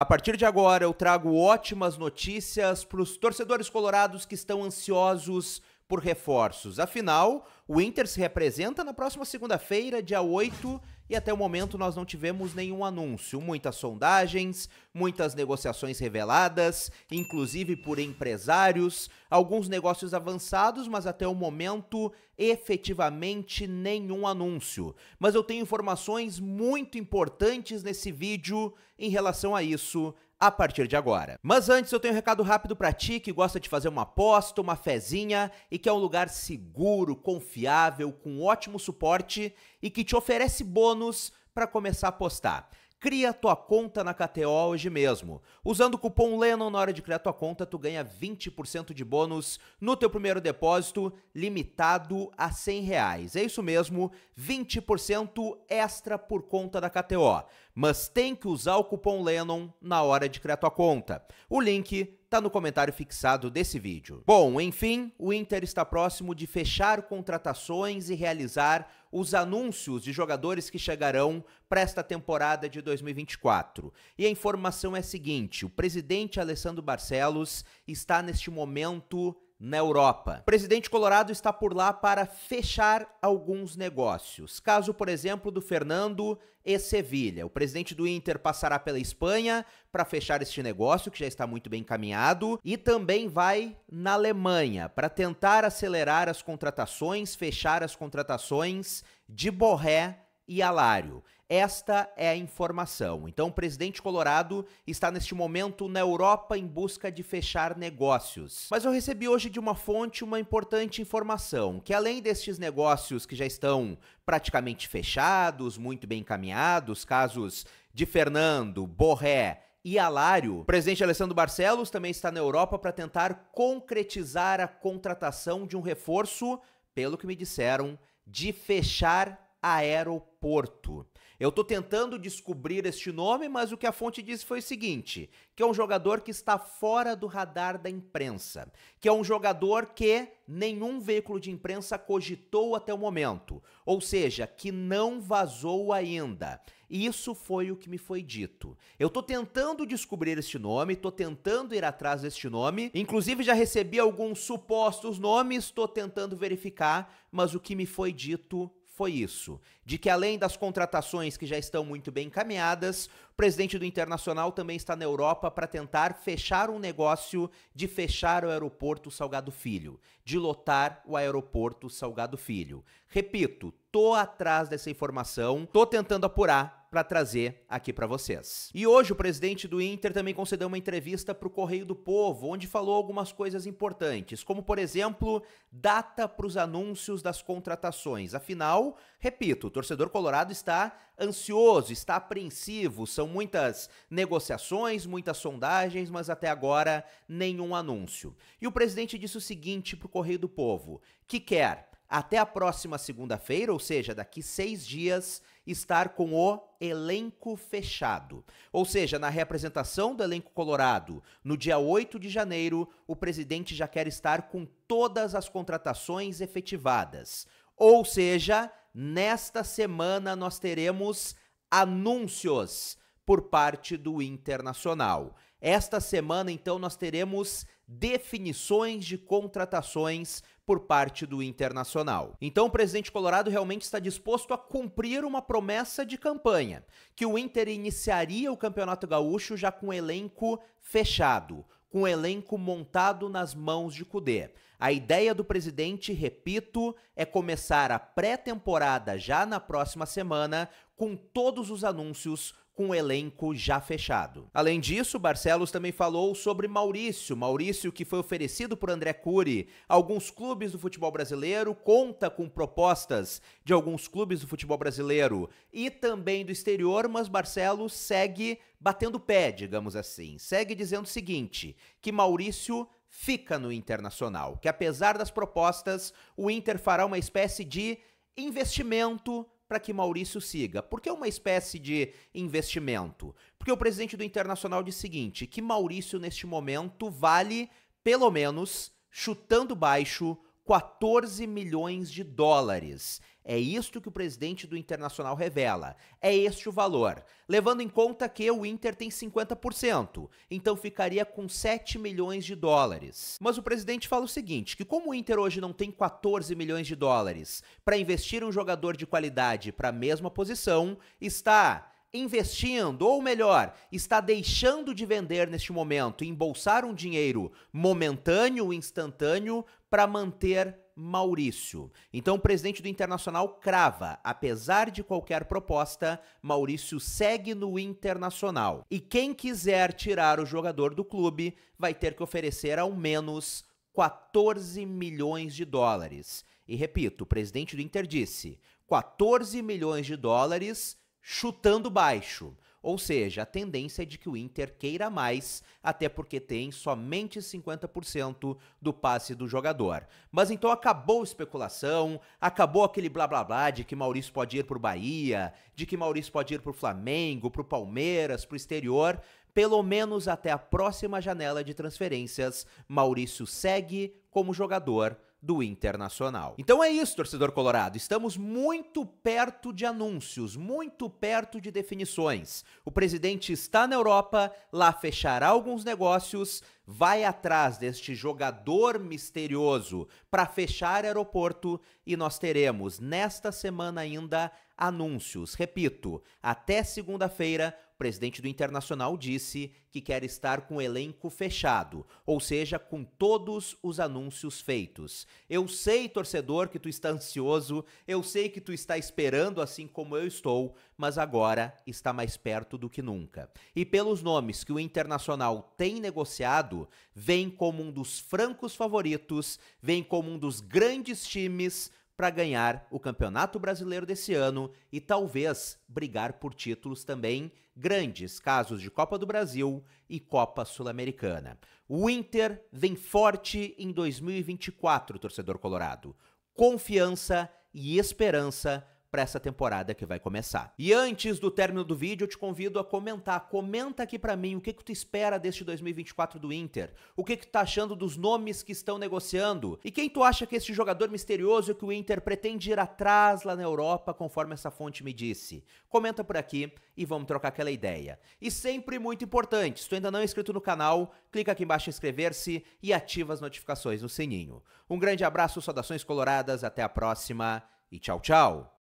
A partir de agora, eu trago ótimas notícias para os torcedores colorados que estão ansiosos por reforços. Afinal, o Inter se representa na próxima segunda-feira, dia 8 e até o momento nós não tivemos nenhum anúncio. Muitas sondagens, muitas negociações reveladas, inclusive por empresários, alguns negócios avançados, mas até o momento efetivamente nenhum anúncio. Mas eu tenho informações muito importantes nesse vídeo em relação a isso a partir de agora. Mas antes eu tenho um recado rápido para ti que gosta de fazer uma aposta, uma fezinha e que é um lugar seguro, confiável, com ótimo suporte e que te oferece bônus para começar a postar. Cria tua conta na KTO hoje mesmo. Usando o cupom Lennon na hora de criar tua conta, tu ganha 20% de bônus no teu primeiro depósito, limitado a 100 reais. É isso mesmo, 20% extra por conta da KTO. Mas tem que usar o cupom Lennon na hora de criar tua conta. O link tá no comentário fixado desse vídeo. Bom, enfim, o Inter está próximo de fechar contratações e realizar os anúncios de jogadores que chegarão para esta temporada de 2024. E a informação é a seguinte: o presidente Alessandro Barcelos está neste momento na Europa. O presidente Colorado está por lá para fechar alguns negócios. Caso, por exemplo, do Fernando e Sevilha. O presidente do Inter passará pela Espanha para fechar este negócio, que já está muito bem encaminhado, e também vai na Alemanha para tentar acelerar as contratações, fechar as contratações de Borré e Alário. Esta é a informação. Então, o presidente Colorado está neste momento na Europa em busca de fechar negócios. Mas eu recebi hoje de uma fonte uma importante informação, que além destes negócios que já estão praticamente fechados, muito bem encaminhados, casos de Fernando, Borré, e Alário. O presidente Alessandro Barcelos também está na Europa para tentar concretizar a contratação de um reforço, pelo que me disseram, de fechar aeroporto. Eu estou tentando descobrir este nome, mas o que a fonte disse foi o seguinte: que é um jogador que está fora do radar da imprensa, que é um jogador que nenhum veículo de imprensa cogitou até o momento, ou seja, que não vazou ainda. Isso foi o que me foi dito. Eu tô tentando descobrir este nome, tô tentando ir atrás deste nome, inclusive já recebi alguns supostos nomes, tô tentando verificar, mas o que me foi dito foi isso: de que além das contratações que já estão muito bem encaminhadas, o presidente do Internacional também está na Europa para tentar fechar um negócio de fechar o aeroporto Salgado Filho, de lotar o aeroporto Salgado Filho. Repito, tô atrás dessa informação, tô tentando apurar para trazer aqui para vocês. E hoje o presidente do Inter também concedeu uma entrevista para o Correio do Povo, onde falou algumas coisas importantes, como por exemplo, data para os anúncios das contratações. Afinal, repito, o torcedor colorado está ansioso, está apreensivo, são muitas negociações, muitas sondagens, mas até agora nenhum anúncio. E o presidente disse o seguinte para o Correio do Povo: que quer até a próxima segunda-feira, ou seja, daqui seis dias, estar com o elenco fechado. Ou seja, na representação do elenco colorado, no dia 8 de janeiro, o presidente já quer estar com todas as contratações efetivadas. Ou seja, nesta semana nós teremos anúncios por parte do Internacional. Esta semana, então, nós teremos definições de contratações por parte do Internacional. Então o presidente colorado realmente está disposto a cumprir uma promessa de campanha, que o Inter iniciaria o Campeonato Gaúcho já com elenco fechado, com o elenco montado nas mãos de Cudê. A ideia do presidente, repito, é começar a pré-temporada já na próxima semana com todos os anúncios com o elenco já fechado. Além disso, Barcelos também falou sobre Maurício, Maurício que foi oferecido por André Cury. Alguns clubes do futebol brasileiro conta com propostas de alguns clubes do futebol brasileiro e também do exterior, mas Barcelos segue batendo pé, digamos assim. Segue dizendo o seguinte, que Maurício fica no Internacional, que apesar das propostas, o Inter fará uma espécie de investimento para que Maurício siga. Por que uma espécie de investimento? Porque o presidente do Internacional diz o seguinte: que Maurício, neste momento, vale, pelo menos, chutando baixo, 14 milhões de dólares. É isto que o presidente do Internacional revela. É este o valor, levando em conta que o Inter tem 50%, então ficaria com 7 milhões de dólares. Mas o presidente fala o seguinte, que como o Inter hoje não tem 14 milhões de dólares para investir um jogador de qualidade para a mesma posição, está investindo, ou melhor, está deixando de vender neste momento, embolsar um dinheiro momentâneo, instantâneo, para manter Maurício. Então, o presidente do Internacional crava, apesar de qualquer proposta, Maurício segue no Internacional. E quem quiser tirar o jogador do clube vai ter que oferecer ao menos 14 milhões de dólares. E repito, o presidente do Inter disse: 14 milhões de dólares chutando baixo. Ou seja, a tendência é de que o Inter queira mais, até porque tem somente 50% do passe do jogador. Mas então acabou especulação, acabou aquele blá blá blá de que Maurício pode ir para o Bahia, de que Maurício pode ir para o Flamengo, para o Palmeiras, para o exterior. Pelo menos até a próxima janela de transferências, Maurício segue como jogador do Internacional. Então é isso, torcedor colorado. Estamos muito perto de anúncios, muito perto de definições. O presidente está na Europa, lá fechará alguns negócios, vai atrás deste jogador misterioso para fechar aeroporto e nós teremos nesta semana ainda anúncios. Repito, até segunda-feira, o presidente do Internacional disse que quer estar com o elenco fechado, ou seja, com todos os anúncios feitos. Eu sei, torcedor, que tu está ansioso, eu sei que tu está esperando assim como eu estou, mas agora está mais perto do que nunca. E pelos nomes que o Internacional tem negociado, vem como um dos francos favoritos, vem como um dos grandes times para ganhar o Campeonato Brasileiro desse ano e talvez brigar por títulos também grandes, casos de Copa do Brasil e Copa Sul-Americana. O Inter vem forte em 2024, torcedor colorado. Confiança e esperança para essa temporada que vai começar. E antes do término do vídeo, eu te convido a comentar. Comenta aqui para mim o que, que tu espera deste 2024 do Inter, o que, que tu tá achando dos nomes que estão negociando e quem tu acha que este jogador misterioso que o Inter pretende ir atrás lá na Europa, conforme essa fonte me disse. Comenta por aqui e vamos trocar aquela ideia. E sempre muito importante, se tu ainda não é inscrito no canal, clica aqui embaixo em inscrever-se e ativa as notificações no sininho. Um grande abraço, saudações coloradas, até a próxima e tchau, tchau!